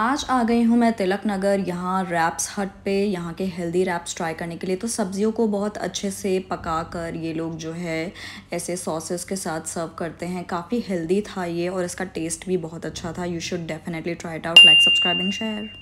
आज आ गई हूँ मैं तिलक नगर यहाँ रैप्स हट पे यहाँ के हेल्दी रैप्स ट्राई करने के लिए तो सब्जियों को बहुत अच्छे से पका कर ये लोग जो है ऐसे सॉसेस के साथ सर्व करते हैं काफ़ी हेल्दी था ये और इसका टेस्ट भी बहुत अच्छा था you should definitely try it out like subscribing share